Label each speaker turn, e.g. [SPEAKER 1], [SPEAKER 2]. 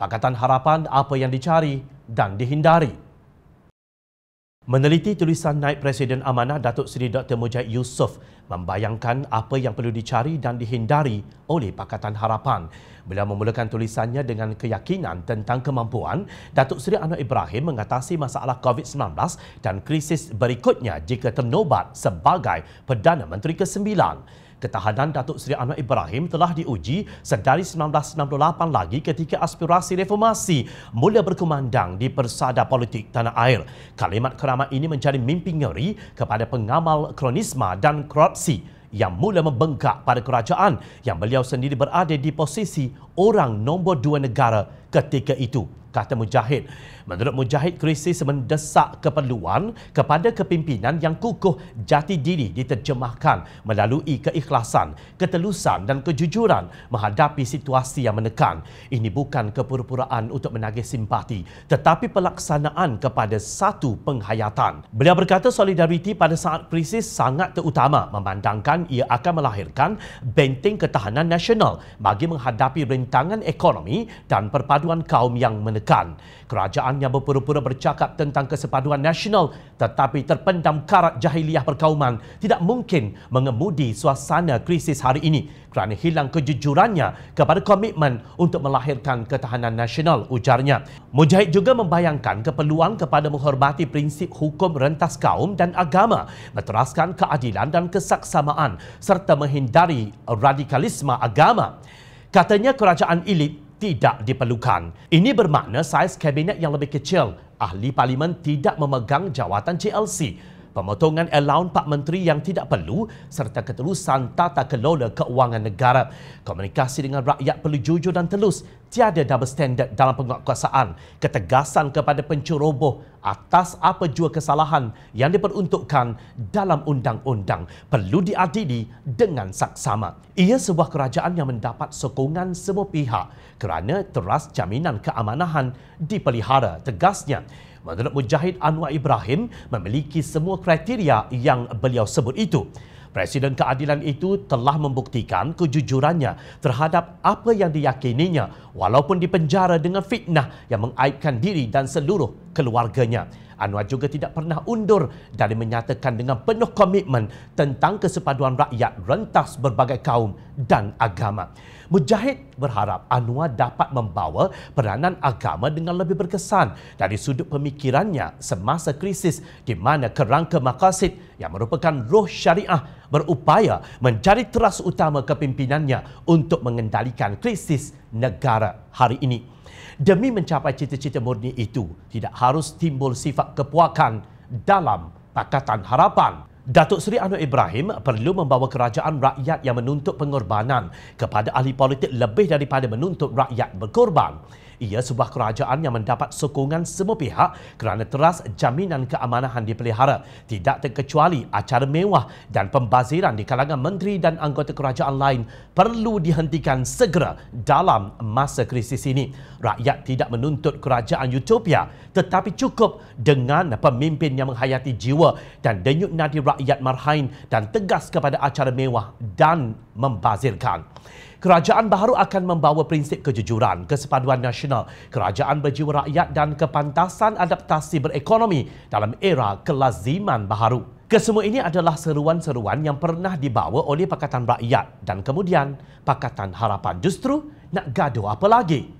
[SPEAKER 1] Pakatan Harapan apa yang dicari dan dihindari. Meneliti tulisan Naib Presiden Amanah Datuk Seri Dr. Mujahid Yusof membayangkan apa yang perlu dicari dan dihindari oleh Pakatan Harapan. Beliau memulakan tulisannya dengan keyakinan tentang kemampuan Datuk Seri Anwar Ibrahim mengatasi masalah COVID-19 dan krisis berikutnya jika ternobat sebagai Perdana Menteri ke-9 ketahanan Datuk Seri Anwar Ibrahim telah diuji sedari 1968 lagi ketika aspirasi reformasi mula berkumandang di persada politik tanah air. Kalimat keramat ini menjadi mimpi ngeri kepada pengamal kronisma dan korupsi yang mula membengkak pada kerajaan yang beliau sendiri berada di posisi orang nombor dua negara ketika itu kata Mujahid. Menurut Mujahid, krisis mendesak keperluan kepada kepimpinan yang kukuh jati diri diterjemahkan melalui keikhlasan, ketelusan dan kejujuran menghadapi situasi yang menekan. Ini bukan kepura-puraan untuk menagih simpati tetapi pelaksanaan kepada satu penghayatan. Beliau berkata solidariti pada saat krisis sangat terutama memandangkan ia akan melahirkan benteng ketahanan nasional bagi menghadapi rentangan ekonomi dan perpaduan kesepaduan kaum yang menekan. kerajaan yang berpura-pura bercakap tentang kesepaduan nasional tetapi terpendam karat jahiliah perkauman tidak mungkin mengemudi suasana krisis hari ini kerana hilang kejujurannya kepada komitmen untuk melahirkan ketahanan nasional, ujarnya. Mujahid juga membayangkan keperluan kepada menghormati prinsip hukum rentas kaum dan agama, meteraskan keadilan dan kesaksamaan serta menghindari radikalisme agama. Katanya kerajaan elit tidak diperlukan. Ini bermakna saiz kabinet yang lebih kecil. Ahli Parlimen tidak memegang jawatan JLC pemotongan allowan Pak Menteri yang tidak perlu serta ketelusan tata kelola keuangan negara. Komunikasi dengan rakyat perlu jujur dan telus. Tiada double standard dalam penguatkuasaan. Ketegasan kepada penceroboh atas apa jua kesalahan yang diperuntukkan dalam undang-undang perlu diadili dengan saksama. Ia sebuah kerajaan yang mendapat sokongan semua pihak kerana teras jaminan keamanahan dipelihara tegasnya. Menurut Mujahid Anwar Ibrahim, memiliki semua kriteria yang beliau sebut itu. Presiden keadilan itu telah membuktikan kejujurannya terhadap apa yang diyakininya walaupun dipenjara dengan fitnah yang mengaibkan diri dan seluruh keluarganya. Anwar juga tidak pernah undur dari menyatakan dengan penuh komitmen tentang kesepaduan rakyat rentas berbagai kaum dan agama. Mujahid berharap Anwar dapat membawa peranan agama dengan lebih berkesan dari sudut pemikirannya semasa krisis di mana kerangka makasid yang merupakan roh syariah berupaya mencari teras utama kepimpinannya untuk mengendalikan krisis negara hari ini. Demi mencapai cita-cita murni itu, tidak harus timbul sifat kepuakan dalam Pakatan Harapan. Datuk Seri Anwar Ibrahim perlu membawa kerajaan rakyat yang menuntut pengorbanan kepada ahli politik lebih daripada menuntut rakyat berkorban. Ia sebuah kerajaan yang mendapat sokongan semua pihak kerana teras jaminan keamanan dipelihara. Tidak terkecuali acara mewah dan pembaziran di kalangan menteri dan anggota kerajaan lain perlu dihentikan segera dalam masa krisis ini. Rakyat tidak menuntut kerajaan utopia tetapi cukup dengan pemimpin yang menghayati jiwa dan denyut nadi rakyat marhain dan tegas kepada acara mewah dan membazirkan kerajaan baharu akan membawa prinsip kejujuran, kesepaduan nasional, kerajaan berjiwa rakyat dan kepantasan adaptasi berekonomi dalam era kelaziman baharu. Kesemua ini adalah seruan-seruan yang pernah dibawa oleh Pakatan Rakyat dan kemudian Pakatan Harapan justru nak gaduh apa lagi?